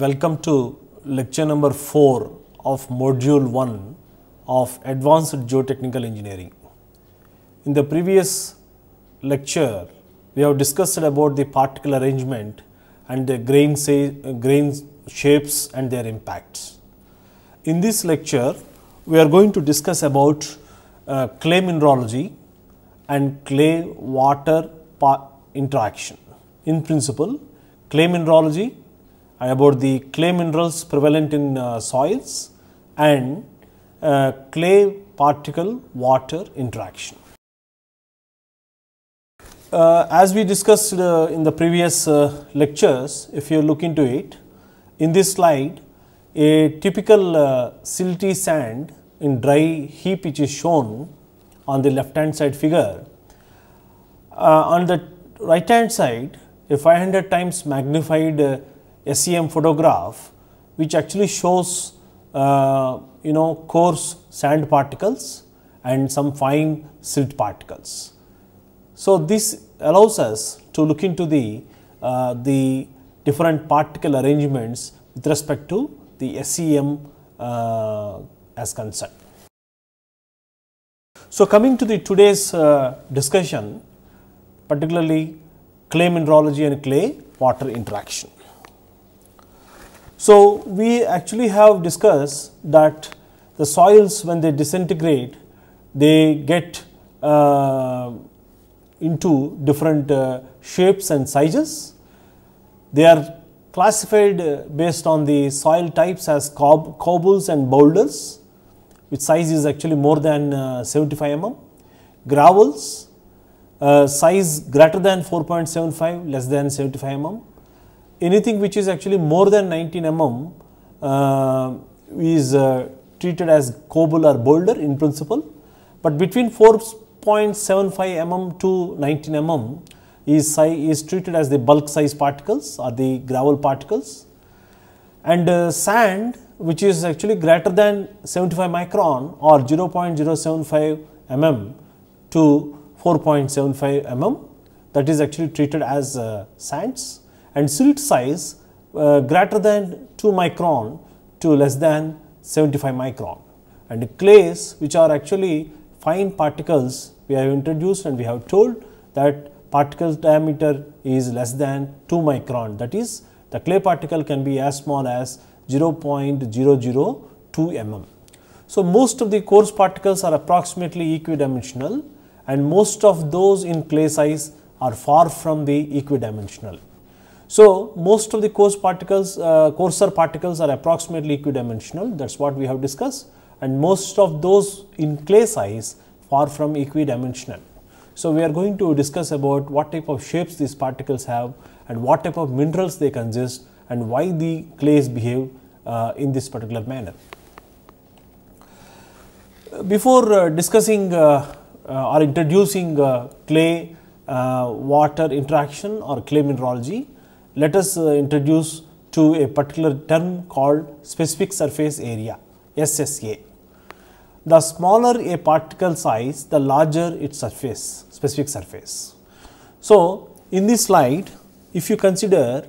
Welcome to lecture number 4 of module 1 of Advanced Geotechnical Engineering. In the previous lecture, we have discussed about the particle arrangement and the grain, grain shapes and their impacts. In this lecture, we are going to discuss about uh, clay mineralogy and clay water interaction. In principle, clay mineralogy about the clay minerals prevalent in uh, soils and uh, clay particle water interaction. Uh, as we discussed uh, in the previous uh, lectures, if you look into it, in this slide, a typical uh, silty sand in dry heap which is shown on the left hand side figure. on the right hand side, a 500 times magnified SEM photograph which actually shows uh, you know coarse sand particles and some fine silt particles. So, this allows us to look into the, uh, the different particle arrangements with respect to the SEM uh, as concerned. So, coming to the today's uh, discussion particularly clay mineralogy and clay water interaction. So, we actually have discussed that the soils when they disintegrate they get uh, into different uh, shapes and sizes. They are classified uh, based on the soil types as cob cobbles and boulders which size is actually more than uh, 75 mm. Gravels uh, size greater than 4.75 less than 75 mm anything which is actually more than 19 mm uh, is uh, treated as cobble or boulder in principle, but between 4.75 mm to 19 mm is, is treated as the bulk size particles or the gravel particles and uh, sand which is actually greater than 75 micron or 0.075 mm to 4.75 mm that is actually treated as uh, sands and silt size uh, greater than 2 micron to less than 75 micron. And clays which are actually fine particles we have introduced and we have told that particle diameter is less than 2 micron that is the clay particle can be as small as 0.002 mm. So, most of the coarse particles are approximately equidimensional and most of those in clay size are far from the equidimensional. So most of the coarse particles, uh, coarser particles are approximately equidimensional. That's what we have discussed. And most of those in clay size far from equidimensional. So we are going to discuss about what type of shapes these particles have and what type of minerals they consist and why the clays behave uh, in this particular manner. Before uh, discussing uh, uh or introducing uh, clay uh, water interaction or clay mineralogy, let us uh, introduce to a particular term called specific surface area SSA. The smaller a particle size, the larger its surface, specific surface. So, in this slide, if you consider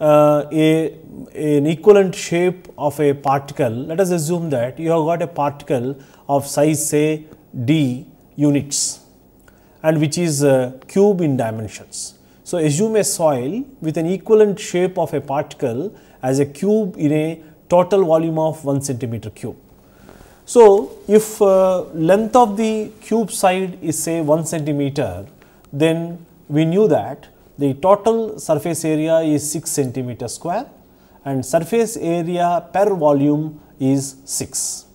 uh, a, an equivalent shape of a particle, let us assume that you have got a particle of size say d units and which is uh, cube in dimensions. So, assume a soil with an equivalent shape of a particle as a cube in a total volume of 1 centimeter cube. So, if uh, length of the cube side is say 1 centimeter, then we knew that the total surface area is 6 centimeter square and surface area per volume is 6.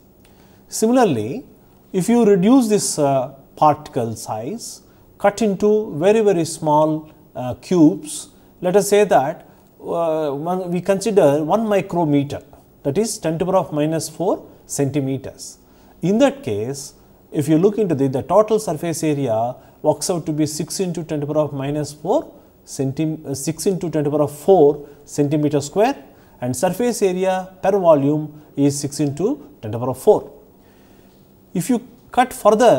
Similarly, if you reduce this uh, particle size, cut into very very small uh, cubes, let us say that uh, we consider 1 micrometer that is 10 to the power of minus 4 centimeters. In that case, if you look into the, the total surface area works out to be 6 into 10 to the power of minus 4 centim uh, 6 into 10 to the power of 4 centimeter square and surface area per volume is 6 into 10 to the power of 4. If you cut further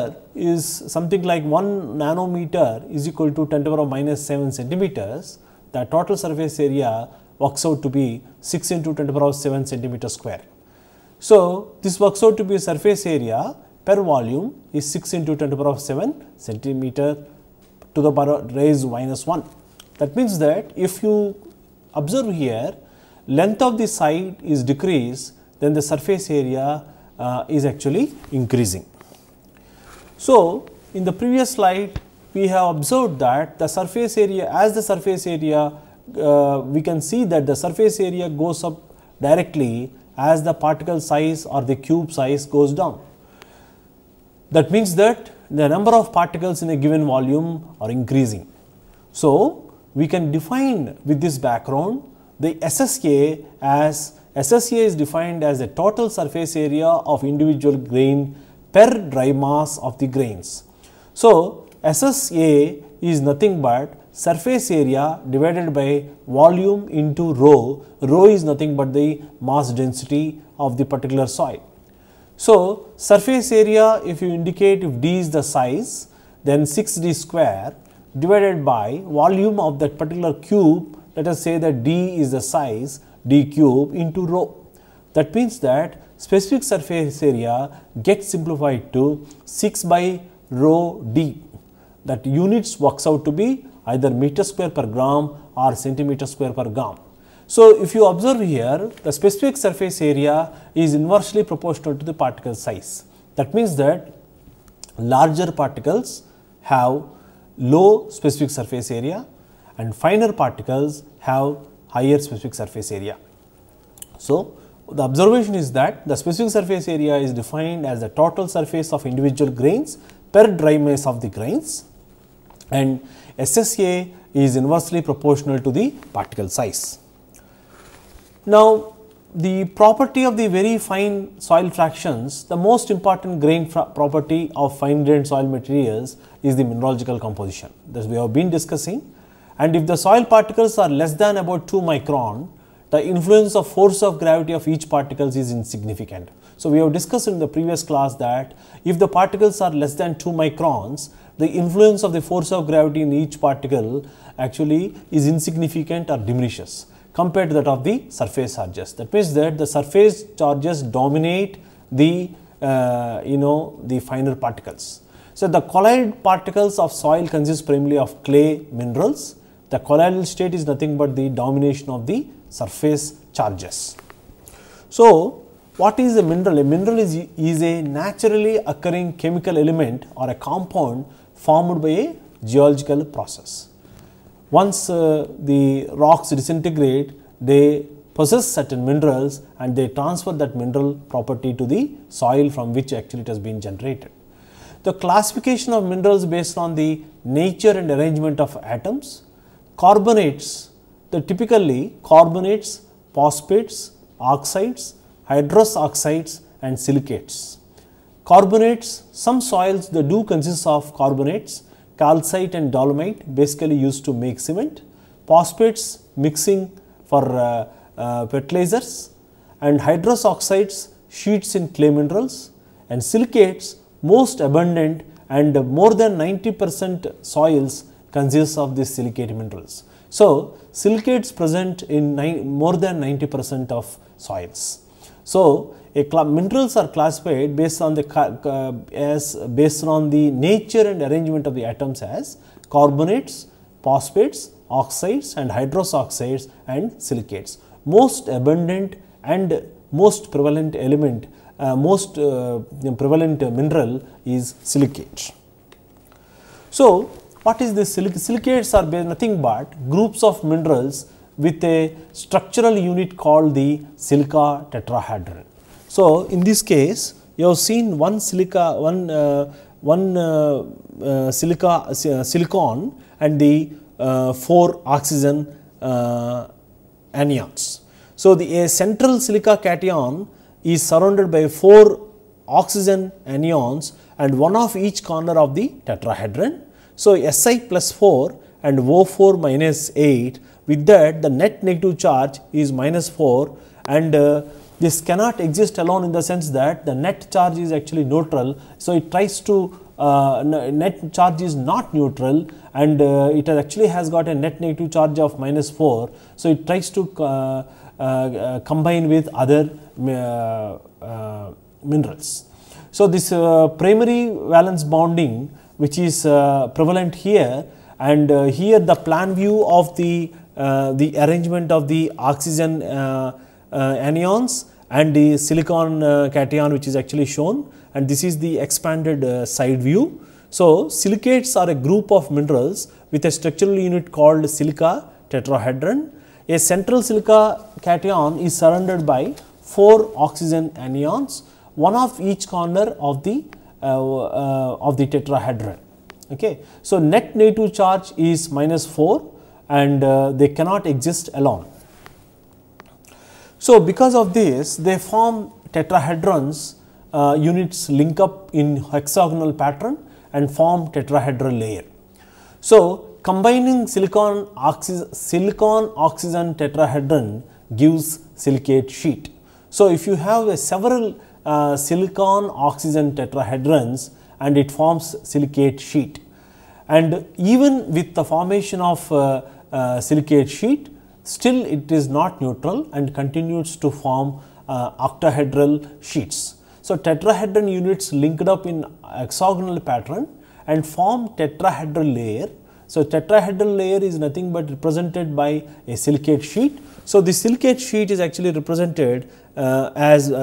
is something like 1 nanometer is equal to 10 to the power of minus 7 centimeters. The total surface area works out to be 6 into 10 to the power of 7 centimeter square. So, this works out to be surface area per volume is 6 into 10 to the power of 7 centimeter to the power raise minus 1. That means that if you observe here length of the side is decreased then the surface area uh, is actually increasing. So, in the previous slide we have observed that the surface area as the surface area uh, we can see that the surface area goes up directly as the particle size or the cube size goes down. That means that the number of particles in a given volume are increasing. So, we can define with this background the SSA as SSA is defined as the total surface area of individual grain per dry mass of the grains. So, SSA is nothing but surface area divided by volume into rho, rho is nothing but the mass density of the particular soil. So, surface area if you indicate if d is the size then 6d square divided by volume of that particular cube let us say that d is the size d cube into rho. That means that specific surface area gets simplified to 6 by rho d that units works out to be either meter square per gram or centimeter square per gram. So, if you observe here the specific surface area is inversely proportional to the particle size. That means that larger particles have low specific surface area and finer particles have higher specific surface area. So, the observation is that the specific surface area is defined as the total surface of individual grains per dry mass of the grains and SSA is inversely proportional to the particle size. Now, the property of the very fine soil fractions, the most important grain property of fine grained soil materials is the mineralogical composition that we have been discussing. And if the soil particles are less than about 2 micron, the influence of force of gravity of each particles is insignificant. So we have discussed in the previous class that if the particles are less than 2 microns, the influence of the force of gravity in each particle actually is insignificant or diminishes compared to that of the surface charges. That means that the surface charges dominate the uh, you know the finer particles. So the colloid particles of soil consist primarily of clay minerals. The colloidal state is nothing but the domination of the surface charges. So, what is a mineral? A mineral is, is a naturally occurring chemical element or a compound formed by a geological process. Once uh, the rocks disintegrate, they possess certain minerals and they transfer that mineral property to the soil from which actually it has been generated. The classification of minerals based on the nature and arrangement of atoms, carbonates the typically carbonates, phosphates, oxides, hydrous oxides and silicates. Carbonates, some soils they do consist of carbonates, calcite and dolomite basically used to make cement, phosphates mixing for uh, uh, fertilizers and hydrous oxides sheets in clay minerals and silicates most abundant and more than 90 percent soils consists of these silicate minerals. So, silicates present in more than 90% of soils. So, minerals are classified based on the as based on the nature and arrangement of the atoms as carbonates, phosphates, oxides and hydroxides and silicates. Most abundant and most prevalent element, uh, most uh, prevalent mineral is silicate. So, what is this Silicates are nothing but groups of minerals with a structural unit called the silica tetrahedron. So, in this case you have seen one silica, one, uh, one uh, uh, silica, uh, silicon and the uh, 4 oxygen uh, anions. So, the a central silica cation is surrounded by 4 oxygen anions and one of each corner of the tetrahedron so, Si plus 4 and O4 minus 8 with that the net negative charge is minus 4 and uh, this cannot exist alone in the sense that the net charge is actually neutral. So, it tries to uh, net charge is not neutral and uh, it actually has got a net negative charge of minus 4. So, it tries to uh, uh, combine with other uh, minerals. So, this primary valence bonding which is uh, prevalent here and uh, here the plan view of the uh, the arrangement of the oxygen anions and the silicon cation which is actually shown and this is the expanded side view. So, silicates are a group of minerals with a structural unit called silica tetrahedron. A central silica cation is surrounded by 4 oxygen anions, one of each corner of the uh, uh, of the tetrahedron. Okay. So, net negative charge is minus 4 and uh, they cannot exist alone. So, because of this they form tetrahedrons uh, units link up in hexagonal pattern and form tetrahedral layer. So, combining silicon, oxy silicon oxygen tetrahedron gives silicate sheet. So, if you have a several uh, silicon oxygen tetrahedrons and it forms silicate sheet. And even with the formation of uh, uh, silicate sheet, still it is not neutral and continues to form uh, octahedral sheets. So, tetrahedron units linked up in hexagonal pattern and form tetrahedral layer. So, tetrahedral layer is nothing but represented by a silicate sheet so, the silicate sheet is actually represented uh, as uh,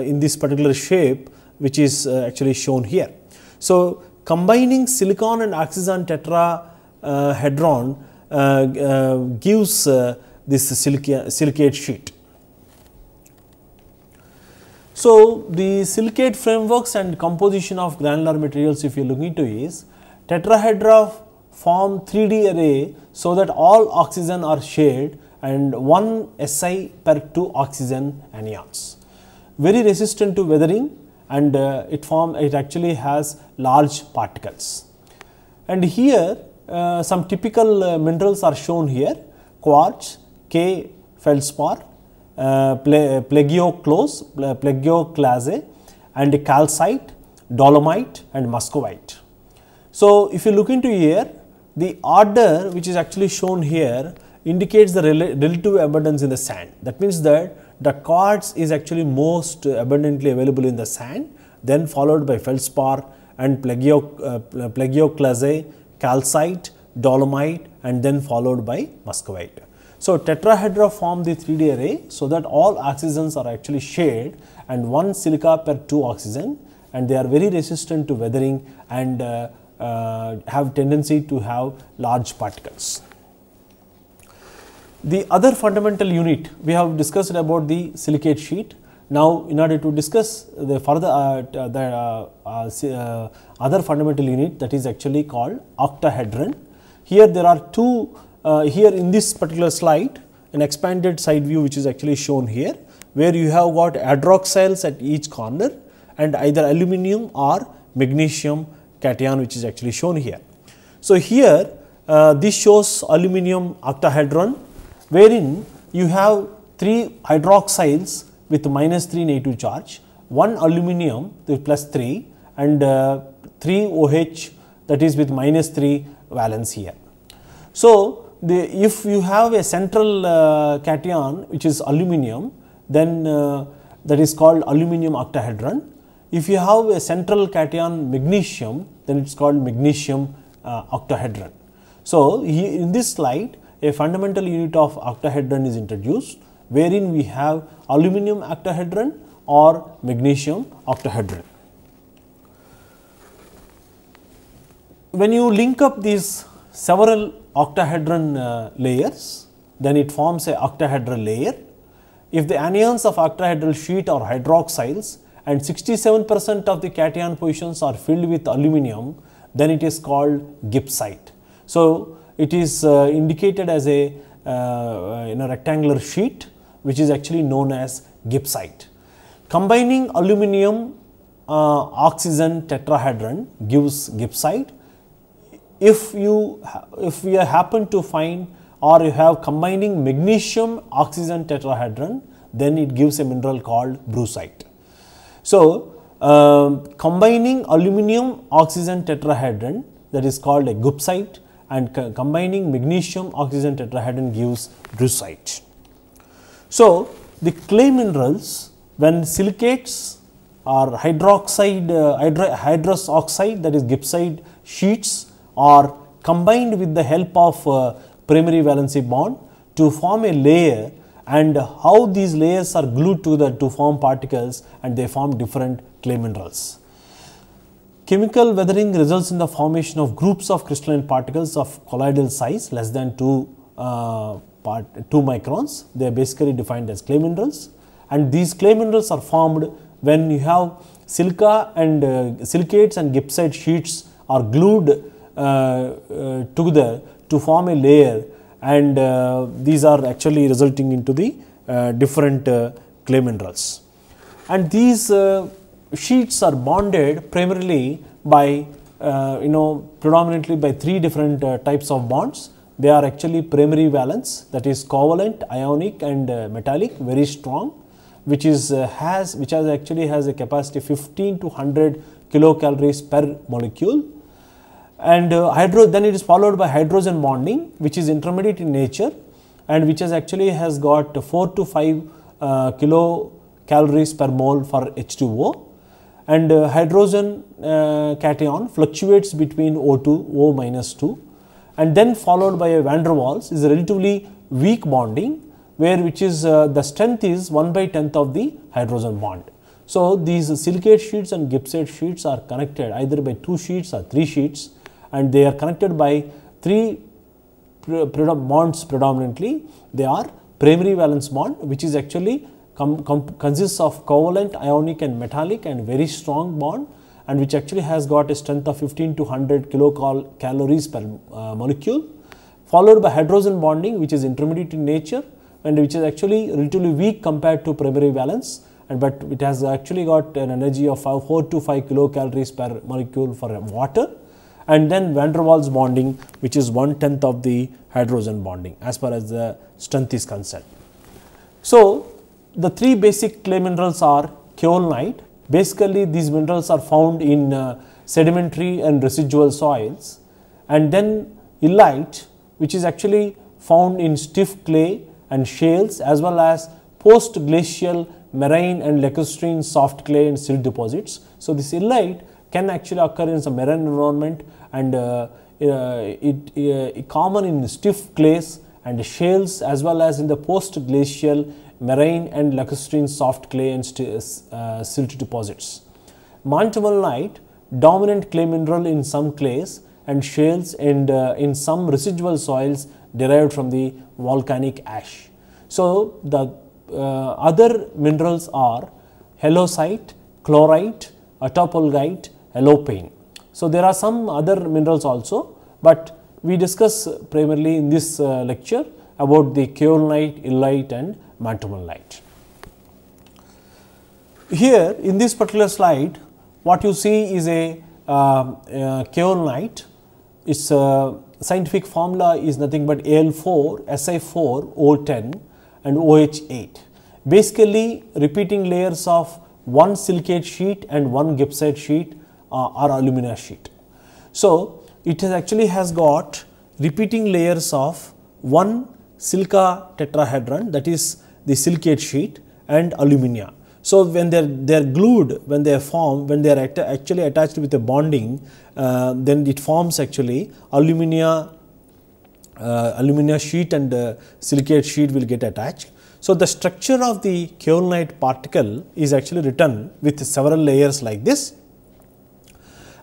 uh in this particular shape which is uh, actually shown here. So, combining silicon and oxygen tetrahedron uh, gives this silica silicate sheet. So, the silicate frameworks and composition of granular materials if you are looking to is tetrahedra form 3D array so that all oxygen are shared and 1 Si per 2 oxygen anions. Very resistant to weathering and uh, it form it actually has large particles. And here uh, some typical uh, minerals are shown here quartz, K feldspar, uh, plagioclase uh, and calcite, dolomite and muscovite. So, if you look into here the order which is actually shown here indicates the relative abundance in the sand. That means that the quartz is actually most abundantly available in the sand, then followed by feldspar and plagio, uh, plagioclase, calcite, dolomite and then followed by muscovite. So, tetrahedra form the 3D array so that all oxygens are actually shared and one silica per two oxygen and they are very resistant to weathering and uh, uh, have tendency to have large particles. The other fundamental unit we have discussed about the silicate sheet. Now, in order to discuss the further uh, uh the uh, uh, uh, other fundamental unit that is actually called octahedron. Here there are two here in this particular slide an expanded side view which is actually shown here where you have got adroxyls at each corner and either aluminum or magnesium cation which is actually shown here. So, here uh, this shows aluminum octahedron wherein you have three hydroxyls with minus 3 negative charge, one aluminium with plus 3 and uh, 3 OH that is with minus 3 valence here. So, the, if you have a central uh, cation which is aluminium then uh, that is called aluminium octahedron. If you have a central cation magnesium then it is called magnesium uh, octahedron. So, he, in this slide a fundamental unit of octahedron is introduced wherein we have aluminum octahedron or magnesium octahedron. When you link up these several octahedron uh, layers, then it forms a octahedral layer. If the anions of octahedral sheet are hydroxyls and 67 percent of the cation positions are filled with aluminum, then it is called gibbsite. So, it is uh, indicated as a in uh, uh, a rectangular sheet which is actually known as gibbsite. Combining aluminum oxygen tetrahedron gives gibbsite. If you if we happen to find or you have combining magnesium oxygen tetrahedron then it gives a mineral called brucite. So, uh, combining aluminum oxygen tetrahedron that is called a gibbsite and co combining magnesium oxygen tetrahedron gives brucite. So, the clay minerals when silicates or hydroxide uh, hydro, hydrous oxide that is gibbsite sheets are combined with the help of uh, primary valency bond to form a layer and how these layers are glued to the to form particles and they form different clay minerals. Chemical weathering results in the formation of groups of crystalline particles of colloidal size less than 2, uh, part, 2 microns. They are basically defined as clay minerals and these clay minerals are formed when you have silica and uh, silicates and gibbsite sheets are glued uh, uh, together to form a layer and uh, these are actually resulting into the uh, different clay minerals. And these sheets are bonded primarily by uh, you know predominantly by three different uh, types of bonds they are actually primary valence that is covalent ionic and uh, metallic very strong which is uh, has which has actually has a capacity 15 to 100 kilocalories per molecule and uh, hydro then it is followed by hydrogen bonding which is intermediate in nature and which has actually has got 4 to 5 uh, kilocalories per mole for H2O and uh, hydrogen uh, cation fluctuates between O2, O minus 2 and then followed by a van der Waals is a relatively weak bonding where which is uh, the strength is 1 by 10th of the hydrogen bond. So, these silicate sheets and gypsate sheets are connected either by 2 sheets or 3 sheets and they are connected by 3 bonds predominantly they are primary valence bond which is actually consists of covalent, ionic and metallic and very strong bond and which actually has got a strength of 15 to 100 kilocal calories per uh, molecule followed by hydrogen bonding which is intermediate in nature and which is actually relatively weak compared to primary valence and but it has actually got an energy of 4 to 5 kilocalories per molecule for water and then van der Waals bonding which is one tenth of the hydrogen bonding as far as the strength is concerned. So, the three basic clay minerals are kaolinite. Basically, these minerals are found in uh, sedimentary and residual soils. And then illite, which is actually found in stiff clay and shales as well as post-glacial marine and lacustrine soft clay and silt deposits. So, this illite can actually occur in some marine environment and uh, uh, it, uh, common in stiff clays and shales as well as in the post glacial marine and lacustrine soft clay and uh, uh silt deposits. montmorillonite, dominant clay mineral in some clays and shales and uh, in some residual soils derived from the volcanic ash. So, the uh, other minerals are halocite, chlorite, atopolgite, halopane. So, there are some other minerals also, but we discuss primarily in this uh, lecture about the kaolinite, illite and multiple light. Here in this particular slide, what you see is a uh, um, kaon light. Its uh, scientific formula is nothing but Al4, Si4, O10 and OH8. Basically, repeating layers of one silicate sheet and one gibbsite sheet uh, or alumina sheet. So, it has actually has got repeating layers of one silica tetrahedron that is the silicate sheet and alumina. So when they're they're glued, when they formed, when they're actually attached with a bonding, uh, then it forms actually alumina, uh, alumina sheet and uh, silicate sheet will get attached. So the structure of the kaolinite particle is actually written with several layers like this,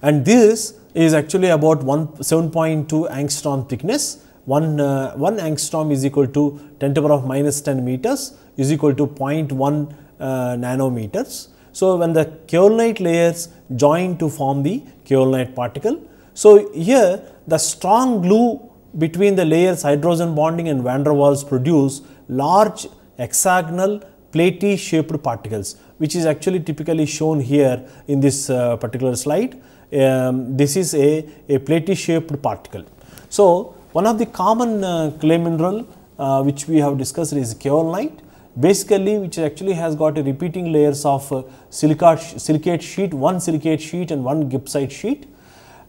and this is actually about 7.2 angstrom thickness 1, uh, 1 angstrom is equal to 10 to the power of minus 10 meters is equal to 0.1 uh, nanometers. So, when the kaolinite layers join to form the kaolinite particle. So, here the strong glue between the layers hydrogen bonding and van der Waals produce large hexagonal platy shaped particles which is actually typically shown here in this uh, particular slide. Um, this is a, a platy shaped particle. So, one of the common uh, clay mineral uh, which we have discussed is kaolinite basically which actually has got a repeating layers of uh, silicate, silicate sheet, one silicate sheet and one gibbsite sheet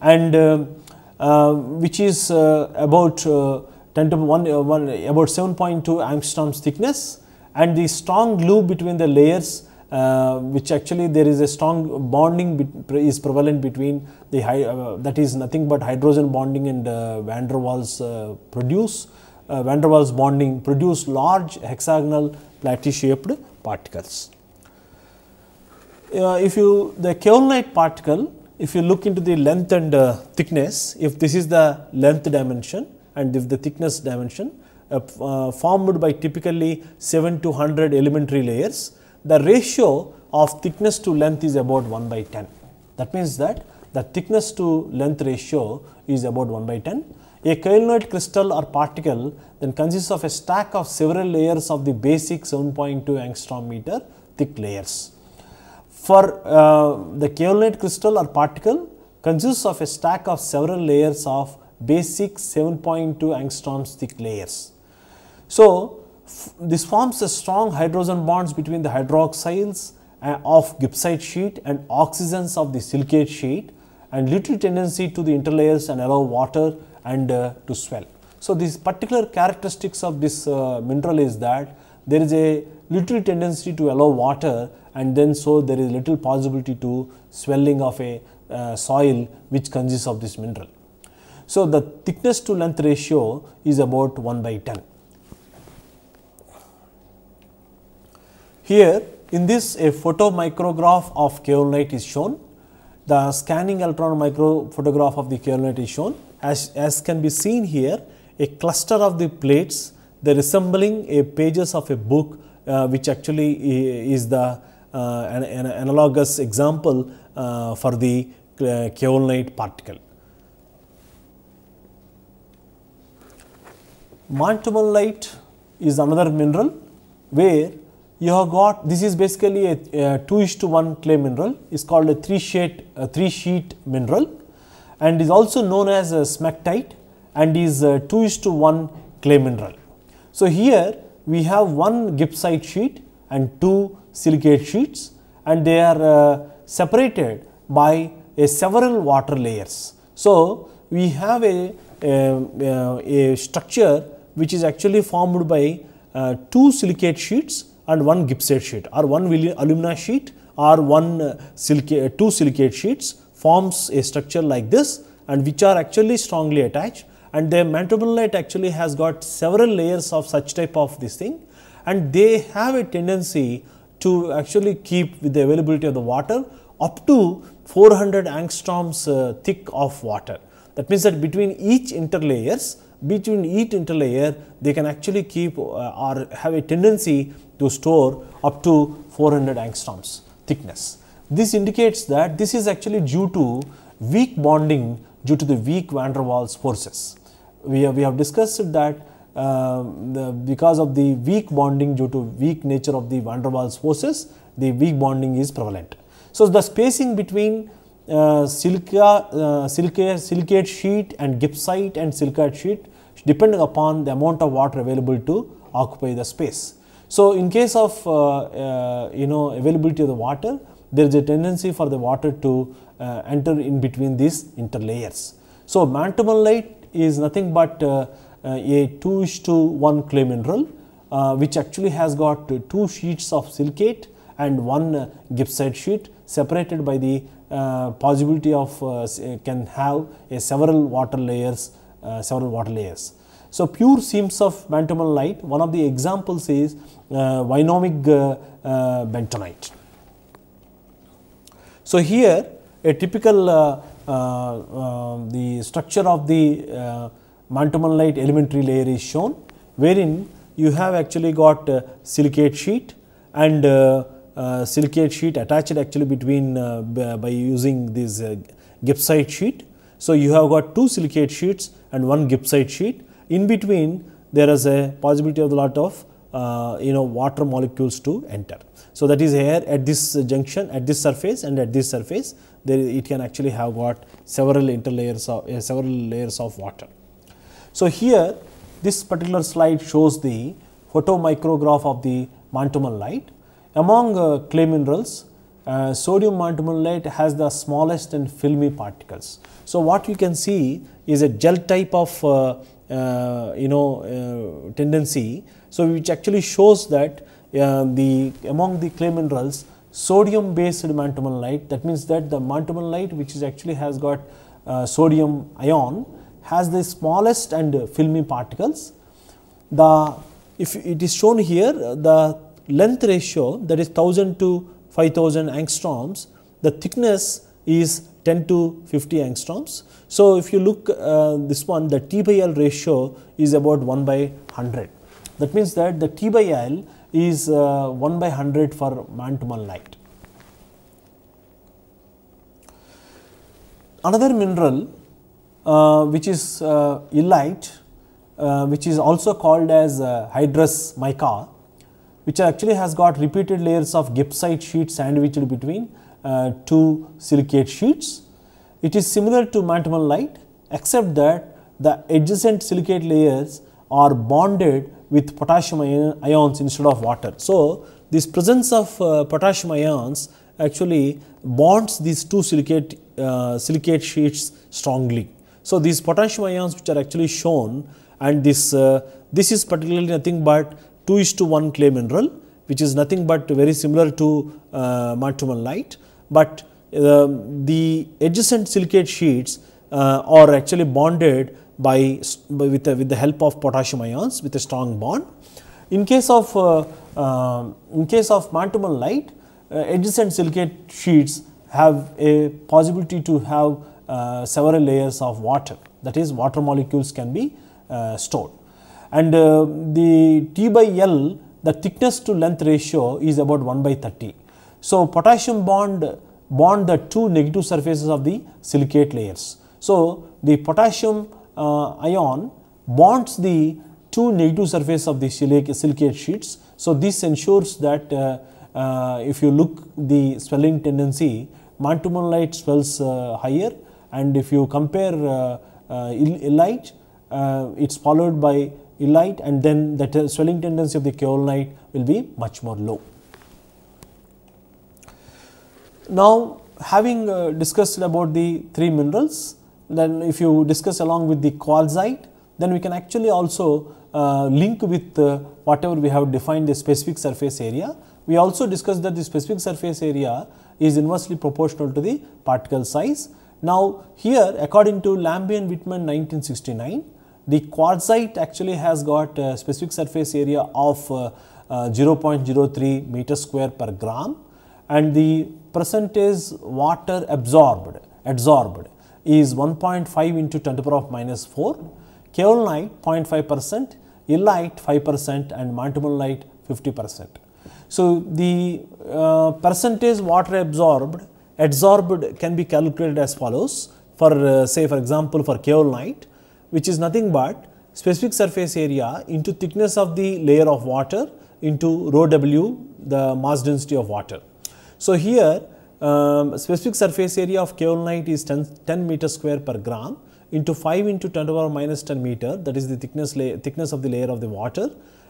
and um, uh, which is uh, about uh, 10 to 1, 1 about 7.2 angstroms thickness and the strong glue between the layers uh, which actually there is a strong bonding is prevalent between the uh, that is nothing but hydrogen bonding and uh, van der Waals uh, produce uh, van der Waals bonding produce large hexagonal platy shaped particles. Uh, if you the kaolinite particle if you look into the length and thickness if this is the length dimension and if the thickness dimension formed by typically 7 to 100 elementary layers the ratio of thickness to length is about 1 by 10. That means that the thickness to length ratio is about 1 by 10. A kaolinoid crystal or particle then consists of a stack of several layers of the basic 7.2 angstrom meter thick layers. For uh, the kaolinoid crystal or particle consists of a stack of several layers of basic 7.2 angstroms thick layers. So, this forms a strong hydrogen bonds between the hydroxyls uh, of gypsite sheet and oxygens of the silicate sheet and little tendency to the interlayers and allow water and uh, to swell. So, these particular characteristics of this uh, mineral is that there is a little tendency to allow water and then so there is little possibility to swelling of a uh, soil which consists of this mineral. So, the thickness to length ratio is about 1 by 10. Here in this a photomicrograph of kaolinite is shown, the scanning electron microphotograph of the kaolinite is shown. As, as can be seen here, a cluster of the plates, they resembling a pages of a book uh, which actually is the uh, an, an analogous example uh, for the kaolinite uh, particle. Montemonlite is another mineral where you have got this is basically a, a 2 is to 1 clay mineral is called a 3 sheet, a 3 sheet mineral and is also known as a smectite and is a 2 is to 1 clay mineral. So, here we have one gibbsite sheet and two silicate sheets and they are uh, separated by a several water layers. So, we have a, a, a structure which is actually formed by uh, two silicate sheets and one Gibbsate sheet or one alumina sheet or one uh, silicate, uh, two silicate sheets forms a structure like this and which are actually strongly attached and their mantobulite actually has got several layers of such type of this thing and they have a tendency to actually keep with the availability of the water up to 400 angstroms uh, thick of water. That means that between each interlayers, between each interlayer, they can actually keep uh, or have a tendency to store up to 400 angstroms thickness. This indicates that this is actually due to weak bonding due to the weak van der Waals forces. We have, we have discussed that uh, the, because of the weak bonding due to weak nature of the van der Waals forces, the weak bonding is prevalent. So, the spacing between uh, silica, uh, silica, silicate sheet and gibbsite and silicate sheet depending upon the amount of water available to occupy the space. So in case of uh, uh, you know availability of the water, there is a tendency for the water to uh, enter in between these interlayers. So mantamalite is nothing but a 2 is to 1 clay mineral which actually has got two sheets of silicate and one gibbsite sheet separated by the uh, possibility of uh, can have a several water layers uh, several water layers so pure seams of bentamal one of the examples is uh, uh, uh, bentonite. So here a typical uh, uh, the structure of the mantamal elementary layer is shown wherein you have actually got silicate sheet and uh, silicate sheet attached actually between uh, by using this uh, gypsite sheet. So, you have got two silicate sheets and one gypsite sheet in between there is a possibility of a lot of uh, you know water molecules to enter. So that is here at this junction at this surface and at this surface there it can actually have got several interlayers of uh, several layers of water. So here this particular slide shows the photomicrograph of the mantumal light. Among uh, clay minerals uh, sodium mantumal light has the smallest and filmy particles. So what you can see is a gel type of uh, uh, you know uh, tendency. So which actually shows that uh, the among the clay minerals sodium based mantomanalite that means that the mantomanalite which is actually has got sodium ion has the smallest and filmy particles. The if it is shown here the length ratio that is 1000 to 5000 angstroms, the thickness is 10 to 50 angstroms. So if you look uh, this one the T by L ratio is about 1 by 100. That means that the T by L is uh, 1 by 100 for man to man light. Another mineral uh, which is uh, illite uh, which is also called as uh, hydrous mica which actually has got repeated layers of gibbsite sheet sandwiched between uh, two silicate sheets. It is similar to mantamol light except that the adjacent silicate layers are bonded with potassium ions instead of water. So, this presence of uh, potassium ions actually bonds these two silicate, uh, silicate sheets strongly. So, these potassium ions which are actually shown and this, uh, this is particularly nothing but 2 is to 1 clay mineral which is nothing but very similar to uh, light but uh, the adjacent silicate sheets uh, are actually bonded by, by with, with the help of potassium ions with a strong bond. In case of uh, uh in case of martimal light, uh, adjacent silicate sheets have a possibility to have uh, several layers of water that is water molecules can be stored and the T by L the thickness to length ratio is about 1 by 30 so potassium bond bond the two negative surfaces of the silicate layers. So the potassium uh, ion bonds the two negative surface of the silicate sheets. So this ensures that uh, uh, if you look the swelling tendency, mantumonite swells uh, higher and if you compare uh, uh, illite, it is followed by illite and then the swelling tendency of the kaolinite will be much more low. Now, having uh, discussed about the three minerals, then if you discuss along with the quartzite, then we can actually also uh, link with uh, whatever we have defined the specific surface area. We also discussed that the specific surface area is inversely proportional to the particle size. Now, here according to Lambie and Whitman 1969, the quartzite actually has got a specific surface area of uh, uh, 0.03 meter square per gram and the percentage water absorbed adsorbed is 1.5 into 10 to the power of minus 4, kaolinite 0.5 percent, illite 5 percent and montmorillonite 50 percent. So, the uh, percentage water absorbed adsorbed can be calculated as follows for uh, say for example, for kaolinite which is nothing but specific surface area into thickness of the layer of water into rho w the mass density of water. So here um, specific surface area of kaolinite is 10, 10 meter square per gram into 5 into 10 to the power minus 10 meter that is the thickness, thickness of the layer of the water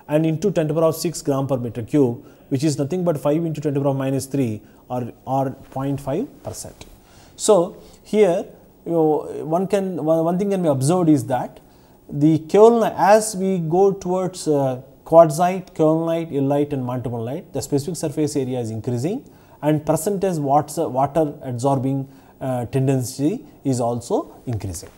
and into 10 to the power 6 gram per meter cube which is nothing but 5 into 10 to the power minus 3 or, or 0.5 percent. So here you know, one can one, one, thing can be observed is that the kaolinite as we go towards uh, quartzite, kaolinite, illite and mantomalite the specific surface area is increasing and percentage water absorbing uh, tendency is also increasing.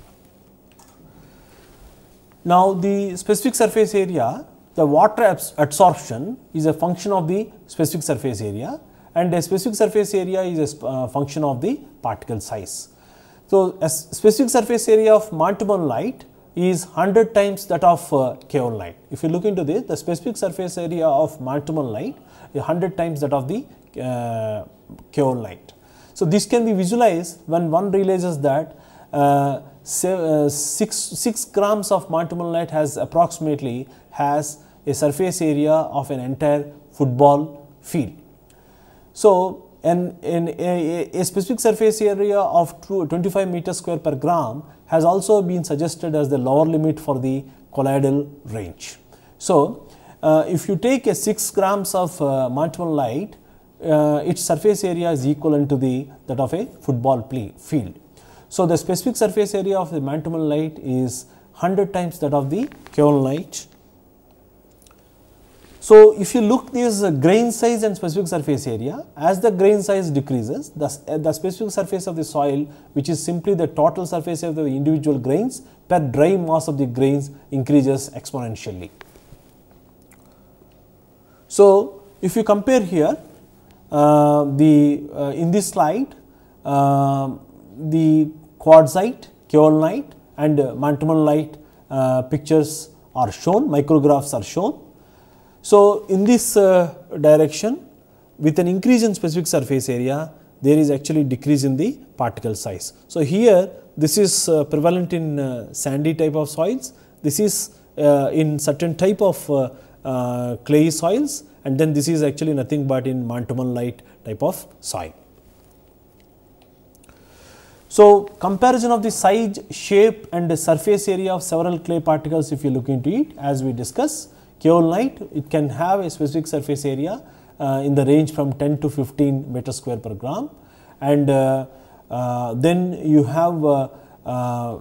Now, the specific surface area, the water absorption is a function of the specific surface area and the specific surface area is a uh, function of the particle size. So, a specific surface area of Montmorillon light is 100 times that of uh, kaolin light. If you look into this, the specific surface area of Montmorillon light is 100 times that of the uh, cure light. So this can be visualized when one realizes that uh, uh six, 6 grams of martimonite has approximately has a surface area of an entire football field. So an in a, a, specific surface area of 25 meter square per gram has also been suggested as the lower limit for the colloidal range. So, uh, if you take a 6 grams of uh, multiple light uh, its surface area is equivalent to the that of a football play field. So, the specific surface area of the mantumal light is 100 times that of the kaolin light. So, if you look this uh, grain size and specific surface area, as the grain size decreases, the, uh, the specific surface of the soil which is simply the total surface of the individual grains per dry mass of the grains increases exponentially. So, if you compare here uh, the uh, in this slide uh, the quartzite, kaolinite and mantumalite pictures are shown, micrographs are shown. So, in this direction with an increase in specific surface area, there is actually decrease in the particle size. So, here this is uh, prevalent in uh, sandy type of soils, this is uh, in certain type of clay soils and then this is actually nothing but in Mantuman light type of soil. So, comparison of the size, shape and surface area of several clay particles if you look into it as we discuss kaolinite it can have a specific surface area uh, in the range from 10 to 15 meter square per gram and uh, uh, then you have uh, uh,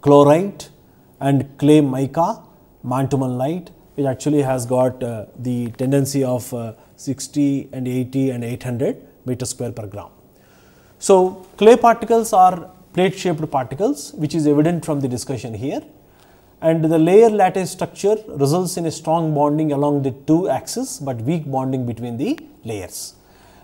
chlorite and clay mica, mantumalite which actually has got uh, the tendency of uh, 60 and 80 and 800 meter square per gram. So, clay particles are plate shaped particles which is evident from the discussion here and the layer lattice structure results in a strong bonding along the two axes, but weak bonding between the layers.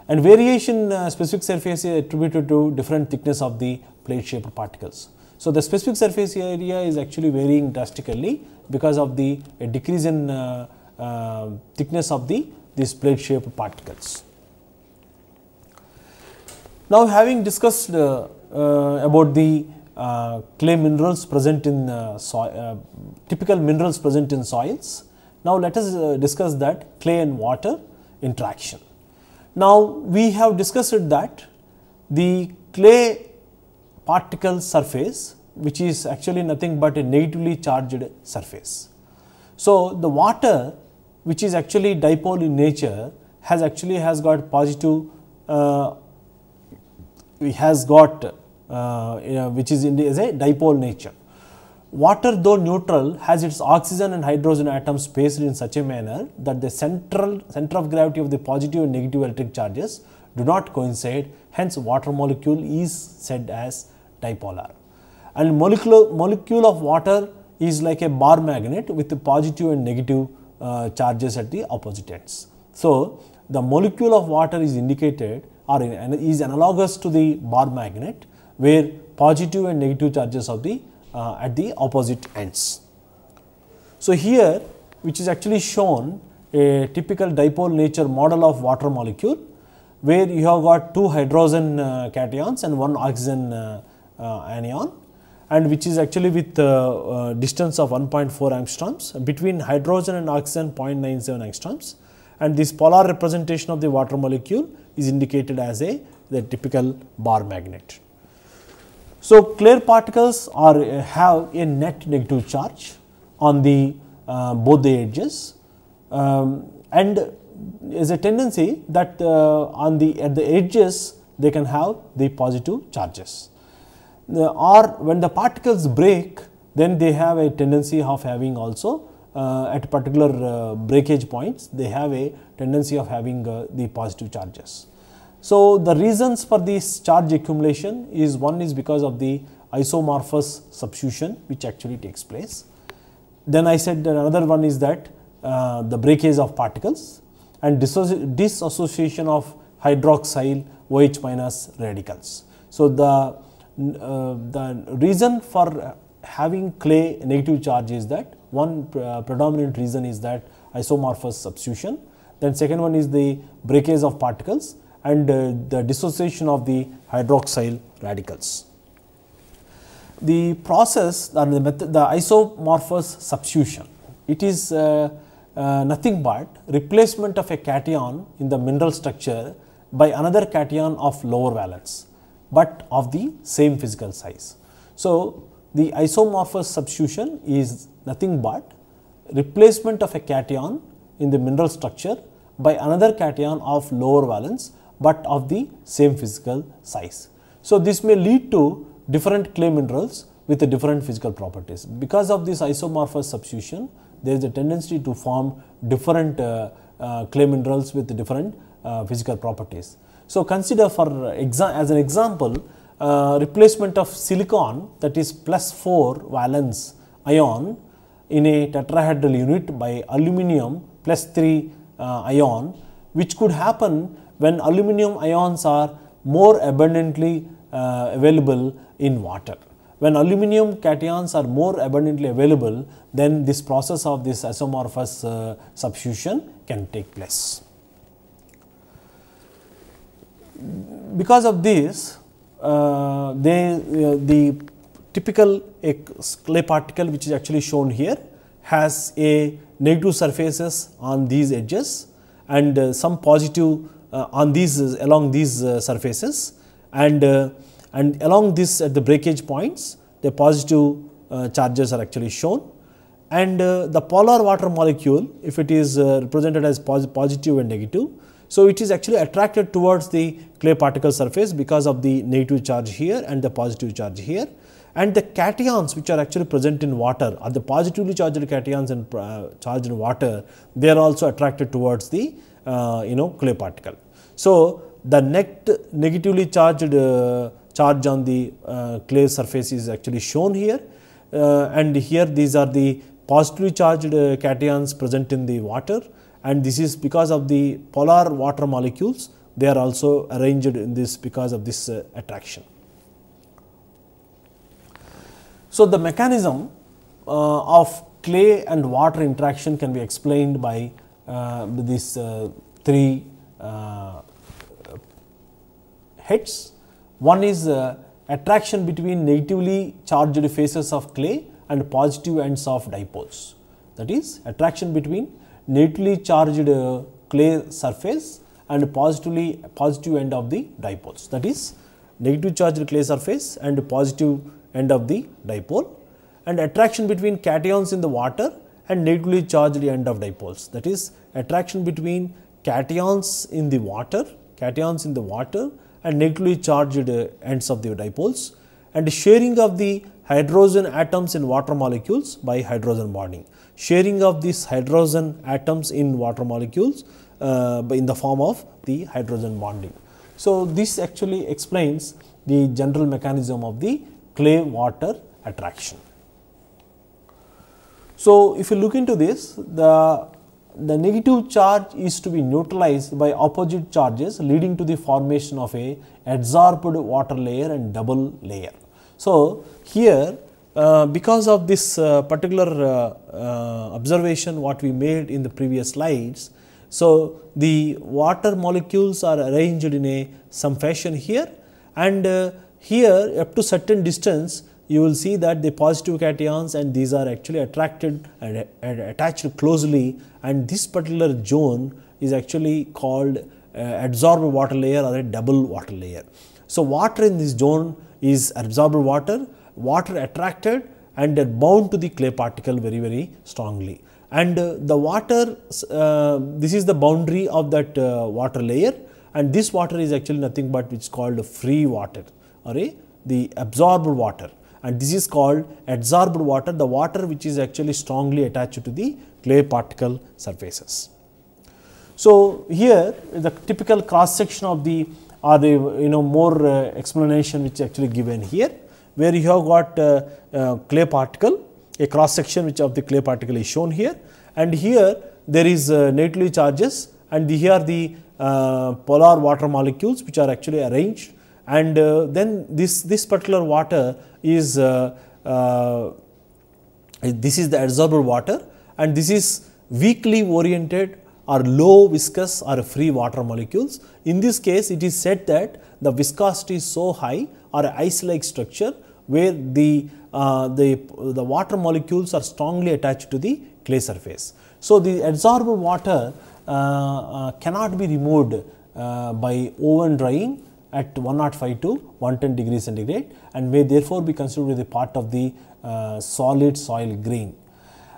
And variation uh, specific surface is attributed to different thickness of the plate shaped particles. So, the specific surface area is actually varying drastically because of the decrease in uh, uh, thickness of the these plate shaped particles. Now, having discussed uh, uh about the uh, clay minerals present in uh, soil, typical minerals present in soils, now let us discuss that clay and water interaction. Now, we have discussed that the clay particle surface which is actually nothing but a negatively charged surface. So, the water which is actually dipole in nature has actually has got positive uh, has got uh, you know, which is in the, as a dipole nature. Water though neutral has its oxygen and hydrogen atoms spaced in such a manner that the central center of gravity of the positive and negative electric charges do not coincide hence water molecule is said as dipolar. And molecule, molecule of water is like a bar magnet with positive and negative uh, charges at the opposite ends. So, the molecule of water is indicated or in, is analogous to the bar magnet where positive and negative charges of the uh, at the opposite ends. So, here which is actually shown a typical dipole nature model of water molecule where you have got two hydrogen uh, cations and one oxygen uh, uh, anion and which is actually with uh, uh distance of 1.4 angstroms between hydrogen and oxygen 0.97 angstroms and this polar representation of the water molecule is indicated as a the typical bar magnet. So, clear particles are uh, have a net negative charge on the uh, both the edges um, and is a tendency that uh, on the at the edges they can have the positive charges or when the particles break then they have a tendency of having also uh, at particular uh, breakage points they have a tendency of having uh, the positive charges. So, the reasons for this charge accumulation is one is because of the isomorphous substitution which actually takes place. Then I said another one is that uh, the breakage of particles and disassociation of hydroxyl OH minus radicals. So, the uh, the reason for having clay negative charge is that one uh, predominant reason is that isomorphous substitution. Then second one is the breakage of particles and uh, the dissociation of the hydroxyl radicals. The process or the, method, the isomorphous substitution, it is uh, uh, nothing but replacement of a cation in the mineral structure by another cation of lower valence but of the same physical size. So, the isomorphous substitution is nothing but replacement of a cation in the mineral structure by another cation of lower valence, but of the same physical size. So, this may lead to different clay minerals with the different physical properties. Because of this isomorphous substitution, there is a tendency to form different uh, uh, clay minerals with different uh, physical properties. So, consider for as an example uh, replacement of silicon that is plus 4 valence ion in a tetrahedral unit by aluminum plus 3 uh, ion which could happen when aluminum ions are more abundantly uh, available in water. When aluminum cations are more abundantly available then this process of this isomorphous uh, substitution can take place because of this uh, they uh, the typical clay particle which is actually shown here has a negative surfaces on these edges and uh, some positive uh, on these along these uh, surfaces and uh, and along this at the breakage points the positive charges are actually shown and the polar water molecule if it is represented as pos positive and negative so it is actually attracted towards the clay particle surface because of the negative charge here and the positive charge here. And the cations which are actually present in water are the positively charged cations and uh, charged in water, they are also attracted towards the uh, you know clay particle. So the net negatively charged uh, charge on the uh, clay surface is actually shown here uh, and here these are the positively charged uh, cations present in the water and this is because of the polar water molecules they are also arranged in this because of this uh, attraction. So, the mechanism uh, of clay and water interaction can be explained by uh, these uh, three uh, heads. One is uh, attraction between negatively charged faces of clay and positive ends of dipoles that is attraction between neatly charged uh, clay surface and positively positive end of the dipoles that is negative charged clay surface and positive end of the dipole and attraction between cations in the water and negatively charged end of dipoles that is attraction between cations in the water cations in the water and negatively charged uh, ends of the dipoles and sharing of the hydrogen atoms in water molecules by hydrogen bonding sharing of these hydrogen atoms in water molecules uh, in the form of the hydrogen bonding. So, this actually explains the general mechanism of the clay water attraction. So, if you look into this the the negative charge is to be neutralized by opposite charges leading to the formation of a adsorbed water layer and double layer. So, here uh, because of this uh, particular uh, uh, observation what we made in the previous slides, so the water molecules are arranged in a some fashion here and uh, here up to certain distance you will see that the positive cations and these are actually attracted and, and attached closely and this particular zone is actually called adsorbed water layer or a double water layer. So, water in this zone is adsorbed water water attracted and they are bound to the clay particle very, very strongly. And uh, the water, uh, this is the boundary of that uh, water layer and this water is actually nothing but it is called free water or the absorbed water and this is called adsorbed water, the water which is actually strongly attached to the clay particle surfaces. So, here the typical cross section of the or the you know more uh, explanation which is actually given here where you have got uh, uh, clay particle, a cross section which of the clay particle is shown here and here there is uh, negatively charges and the, here are the uh, polar water molecules which are actually arranged and uh, then this, this particular water is, uh, this is the adsorbable water and this is weakly oriented or low viscous or free water molecules. In this case, it is said that the viscosity is so high or ice like structure where the, uh, the, the water molecules are strongly attached to the clay surface. So, the adsorbed water uh, uh, cannot be removed uh, by oven drying at 105 to 110 degrees centigrade and may therefore be considered as a part of the uh, solid soil grain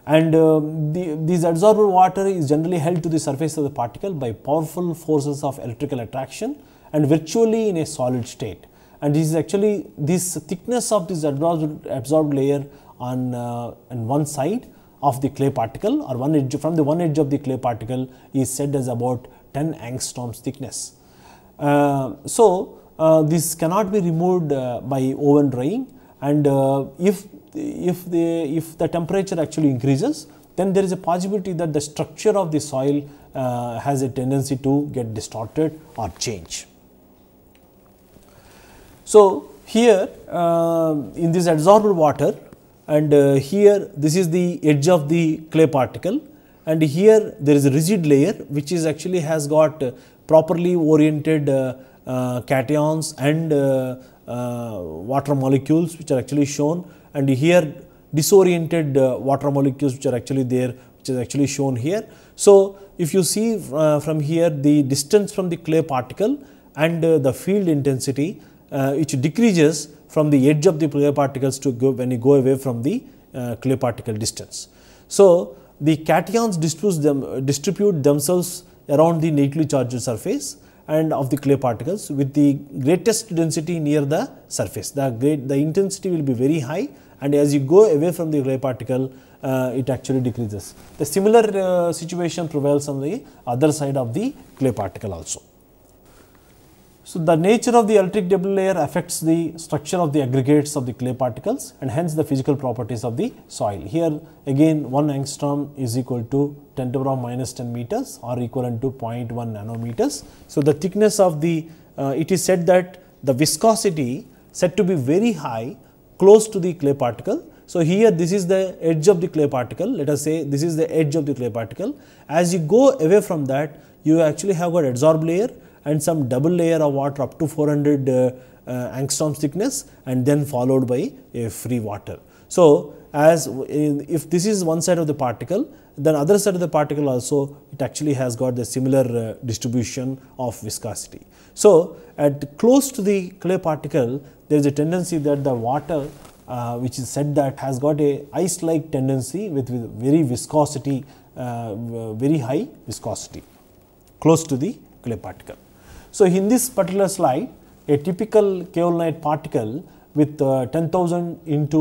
and uh, the, this adsorbed water is generally held to the surface of the particle by powerful forces of electrical attraction and virtually in a solid state and this is actually this thickness of this absorbed, absorbed layer on, uh, on one side of the clay particle or one edge from the one edge of the clay particle is said as about 10 angstroms thickness. Uh, so, uh, this cannot be removed uh, by oven drying and uh, if, if, the, if the temperature actually increases then there is a possibility that the structure of the soil uh, has a tendency to get distorted or change. So, here uh, in this adsorbed water and uh, here this is the edge of the clay particle and here there is a rigid layer which is actually has got uh, properly oriented uh, uh, cations and uh, water molecules which are actually shown and here disoriented water molecules which are actually there which is actually shown here. So, if you see from here the distance from the clay particle and the field intensity uh, which decreases from the edge of the clay particles to go when you go away from the uh, clay particle distance. So, the cations distribute, them, distribute themselves around the neatly charged surface and of the clay particles with the greatest density near the surface. The, great, the intensity will be very high and as you go away from the clay particle, uh, it actually decreases. The similar uh, situation prevails on the other side of the clay particle also. So, the nature of the electric double layer affects the structure of the aggregates of the clay particles and hence the physical properties of the soil. Here again 1 angstrom is equal to 10 to the power of minus 10 meters or equivalent to 0.1 nanometers. So, the thickness of the, uh, it is said that the viscosity said to be very high close to the clay particle. So, here this is the edge of the clay particle, let us say this is the edge of the clay particle. As you go away from that, you actually have got adsorb layer and some double layer of water up to 400 uh, uh, angstroms thickness and then followed by a free water. So, as in, if this is one side of the particle then other side of the particle also it actually has got the similar uh, distribution of viscosity. So, at close to the clay particle there is a tendency that the water uh, which is said that has got a ice like tendency with, with very viscosity uh, very high viscosity close to the clay particle. So in this particular slide, a typical kaolinite particle with uh, 10,000 into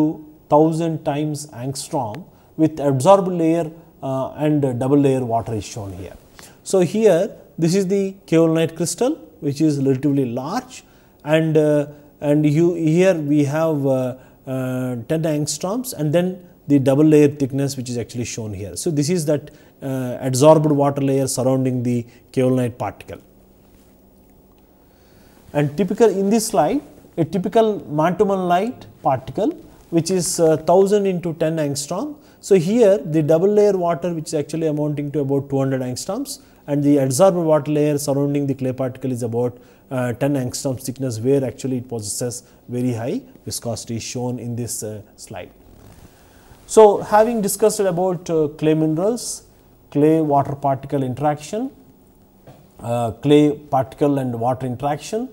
1000 times angstrom with absorbed layer uh, and double layer water is shown here. So here this is the kaolinite crystal which is relatively large and uh, and you, here we have uh, uh, 10 angstroms and then the double layer thickness which is actually shown here. So this is that uh, adsorbed water layer surrounding the kaolinite particle. And typical in this slide, a typical Mantuman light particle which is uh, 1000 into 10 angstrom. So here the double layer water which is actually amounting to about 200 angstroms and the adsorbed water layer surrounding the clay particle is about uh, 10 angstrom thickness where actually it possesses very high viscosity shown in this uh, slide. So having discussed about uh, clay minerals, clay water particle interaction, uh, clay particle and water interaction,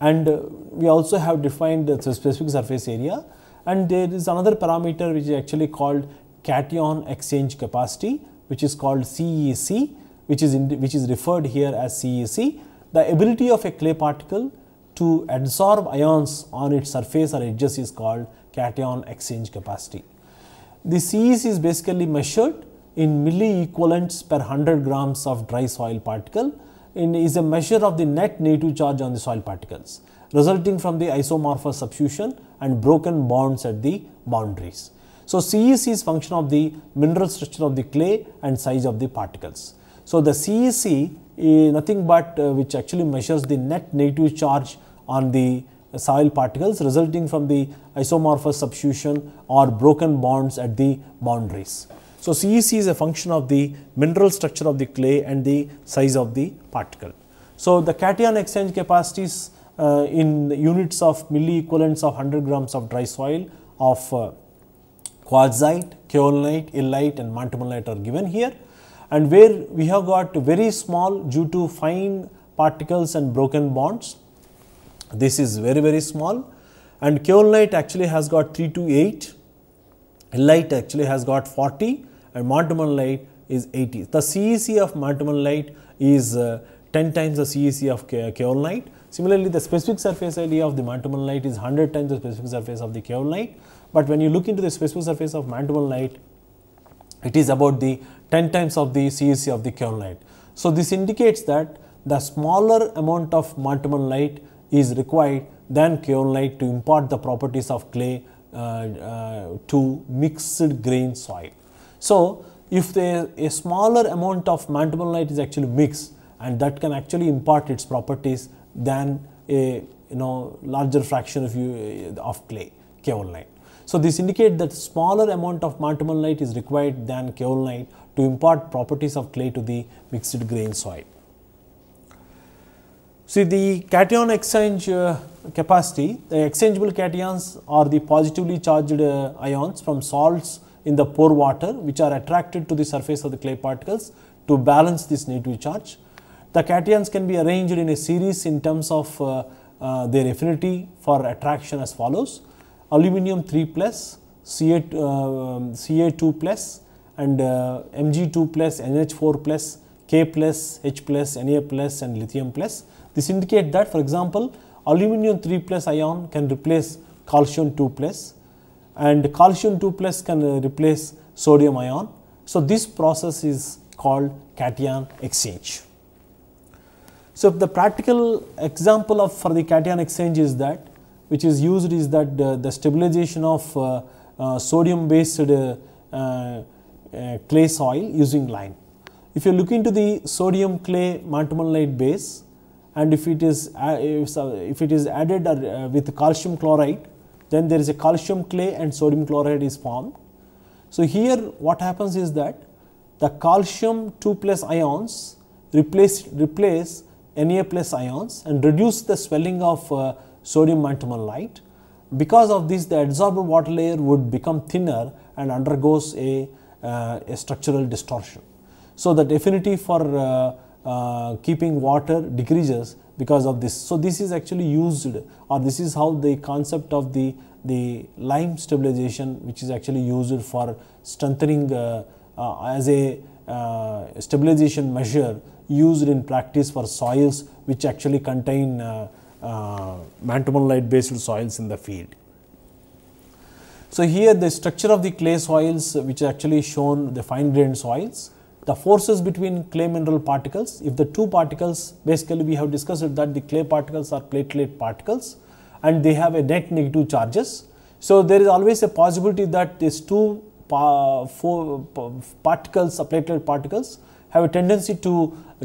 and uh, we also have defined the specific surface area and there is another parameter which is actually called cation exchange capacity which is called CEC which is in, which is referred here as CEC the ability of a clay particle to adsorb ions on its surface or edges is called cation exchange capacity the CEC is basically measured in milli equivalents per 100 grams of dry soil particle in, is a measure of the net negative charge on the soil particles resulting from the isomorphous substitution and broken bonds at the boundaries. So, CEC is function of the mineral structure of the clay and size of the particles. So, the CEC is nothing but uh, which actually measures the net negative charge on the soil particles resulting from the isomorphous substitution or broken bonds at the boundaries. So CEC is a function of the mineral structure of the clay and the size of the particle. So the cation exchange capacities uh, in units of milli equivalents of 100 grams of dry soil of uh, quartzite, kaolinite, illite and montimonite are given here and where we have got very small due to fine particles and broken bonds. This is very very small and kaolinite actually has got 3 to 8, illite actually has got 40 and Mortimer light is 80. The CEC of Mortimer light is uh, 10 times the CEC of kaolinite. light. Similarly, the specific surface area of the Mortimer light is 100 times the specific surface of the kaolinite. light. But when you look into the specific surface of Mortimer light, it is about the 10 times of the CEC of the kaolinite. light. So, this indicates that the smaller amount of Mortimer light is required than kaolinite light to impart the properties of clay uh, uh, to mixed grain soil. So, if the, a smaller amount of mandibulinite is actually mixed and that can actually impart its properties than a you know larger fraction of you eh, of clay kaolinite. So, this indicates that smaller amount of mandibulinite is required than kaolinite to impart properties of clay to the mixed grain soil. See the cation exchange uh, capacity, the exchangeable cations are the positively charged uh, ions from salts in the pore water which are attracted to the surface of the clay particles to balance this negative charge. The cations can be arranged in a series in terms of uh, uh, their affinity for attraction as follows aluminum 3 plus, Ca, uh, um, Ca2 plus and uh, Mg2 plus, NH4 plus, K plus, H plus, Na plus and lithium plus. This indicate that for example, aluminum 3 plus ion can replace calcium 2 plus, and calcium 2 plus can replace sodium ion. So, this process is called cation exchange. So, the practical example of for the cation exchange is that which is used is that the, uh, the stabilization of uh, uh, sodium based uh, uh, clay soil using lime. If you look into the sodium clay montmorillonite base and if it is uh, if, if it is added with calcium chloride then there is a calcium clay and sodium chloride is formed. So, here what happens is that the calcium 2 plus ions replace, replace Na plus ions and reduce the swelling of uh, sodium antimonite. Because of this the adsorbed water layer would become thinner and undergoes a, uh, a structural distortion. So, that affinity for uh, uh, keeping water decreases because of this. So this is actually used or this is how the concept of the, the lime stabilization which is actually used for strengthening uh, uh, as a uh, stabilization measure used in practice for soils which actually contain uh, uh, mantomonite based soils in the field. So here the structure of the clay soils which is actually shown the fine grained soils the forces between clay mineral particles. If the two particles, basically we have discussed that the clay particles are platelet particles and they have a net negative charges. So, there is always a possibility that these two pa particles, platelet particles have a tendency to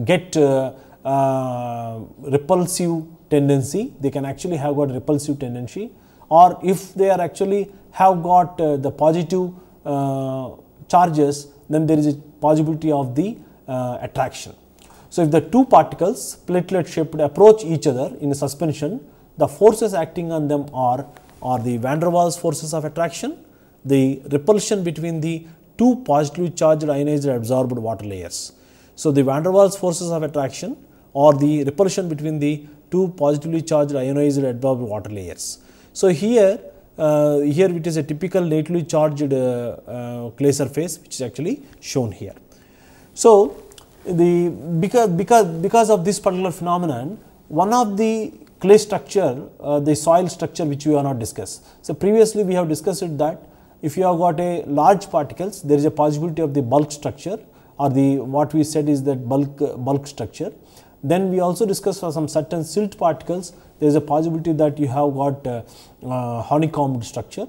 get uh, uh, repulsive tendency. They can actually have got repulsive tendency or if they are actually have got uh, the positive uh, charges, then there is a possibility of the uh, attraction. So, if the two particles platelet shaped approach each other in a suspension, the forces acting on them are, are the van der Waals forces of attraction, the repulsion between the two positively charged ionized adsorbed water layers. So, the van der Waals forces of attraction or the repulsion between the two positively charged ionized adsorbed water layers. So, here uh, here it is a typical lately charged clay uh, uh, surface which is actually shown here. So, the because because because of this particular phenomenon one of the clay structure uh, the soil structure which we are not discussed so previously we have discussed that if you have got a large particles there is a possibility of the bulk structure or the what we said is that bulk uh, bulk structure then we also discussed for some certain silt particles, there is a possibility that you have got uh, uh, honeycombed structure.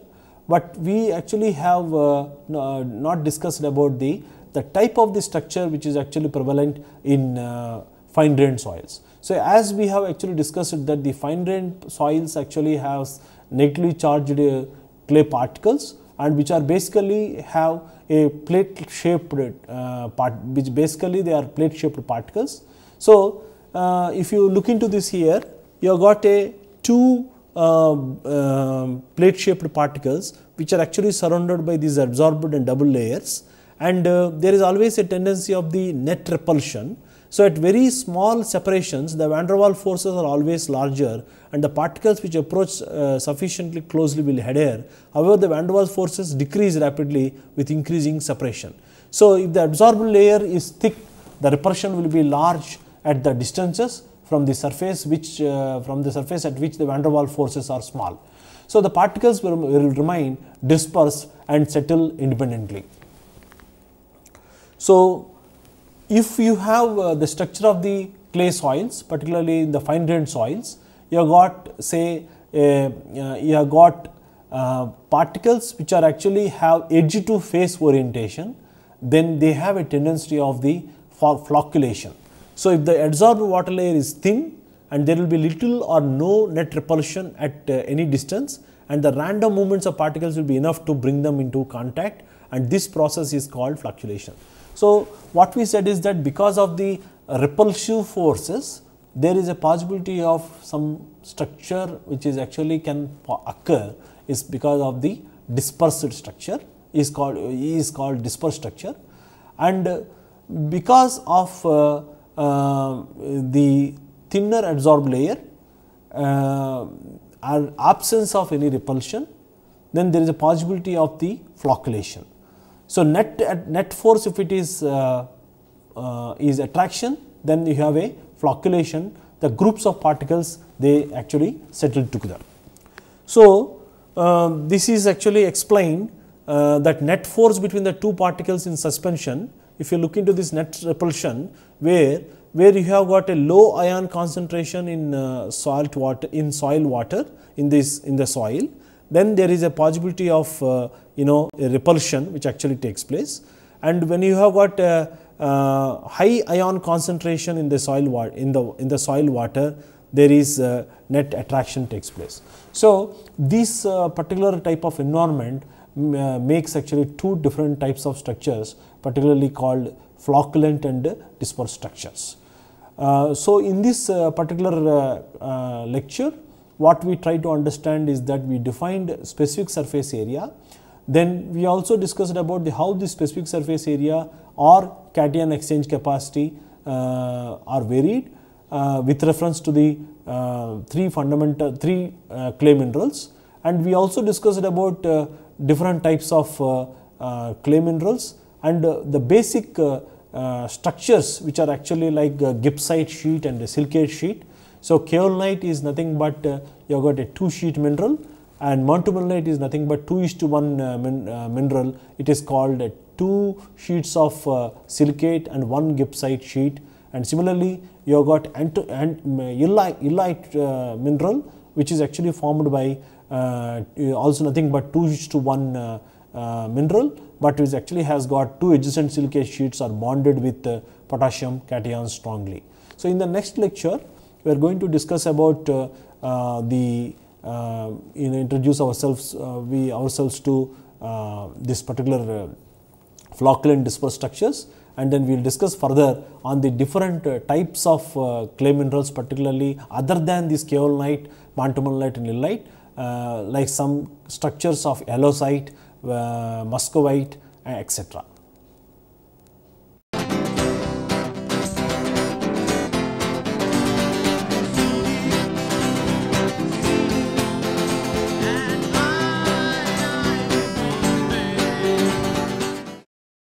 But we actually have uh, uh not discussed about the, the type of the structure which is actually prevalent in uh, fine grained soils. So, as we have actually discussed that the fine grained soils actually have negatively charged uh, clay particles and which are basically have a plate shaped part which basically they are plate shaped particles so, uh, if you look into this here, you have got a two uh, um, uh, um, plate shaped particles which are actually surrounded by these absorbent and double layers and uh, there is always a tendency of the net repulsion. So, at very small separations the van der Waals forces are always larger and the particles which approach uh, sufficiently closely will adhere. However, the van der Waals forces decrease rapidly with increasing separation. So, if the absorbent layer is thick the repulsion will be large at the distances from the surface which uh, from the surface at which the van der Waals forces are small. So the particles will, will remain dispersed and settle independently. So if you have uh, the structure of the clay soils particularly the fine grained soils you have got say uh, you have got uh, particles which are actually have edge to face orientation then they have a tendency of the flocculation so, if the adsorbed water layer is thin and there will be little or no net repulsion at uh, any distance and the random movements of particles will be enough to bring them into contact and this process is called fluctuation. So, what we said is that because of the repulsive forces, there is a possibility of some structure which is actually can occur is because of the dispersed structure is called is called dispersed structure and uh, because of uh, uh, the thinner absorbed layer or uh, absence of any repulsion, then there is a possibility of the flocculation. So, net net force if it is uh, uh, is attraction then you have a flocculation the groups of particles they actually settle together. So, uh, this is actually explained uh, that net force between the two particles in suspension if you look into this net repulsion where where you have got a low ion concentration in uh, salt water in soil water in this in the soil then there is a possibility of uh, you know repulsion which actually takes place and when you have got a, uh, high ion concentration in the soil water in the in the soil water there is uh, net attraction takes place so this uh, particular type of environment uh, makes actually two different types of structures particularly called flocculent and dispersed structures. Uh, so, in this uh, particular uh, uh, lecture, what we try to understand is that we defined specific surface area. Then we also discussed about the how the specific surface area or cation exchange capacity uh, are varied uh, with reference to the three fundamental three clay minerals. And we also discussed about different types of clay minerals and uh, the basic uh, uh, structures which are actually like gibbsite sheet and silicate sheet. So, kaolinite is nothing but you have got a two sheet mineral and montmorillonite is nothing but 2 is to 1 min, mineral. It is called two sheets of silicate and one gibbsite sheet and similarly you have got anto, and, illite, uh, mineral which is actually formed by uh, also nothing but 2 to 1 uh, mineral but which actually has got two adjacent silicate sheets are bonded with uh, potassium cations strongly. So, in the next lecture, we are going to discuss about uh, uh, the uh, you know, introduce ourselves uh, we ourselves to uh, this particular flocculent dispersed structures and then we will discuss further on the different types of clay minerals particularly other than this kaolinite, pantomalite and illite like some structures of allosite uh, Muscovite etc.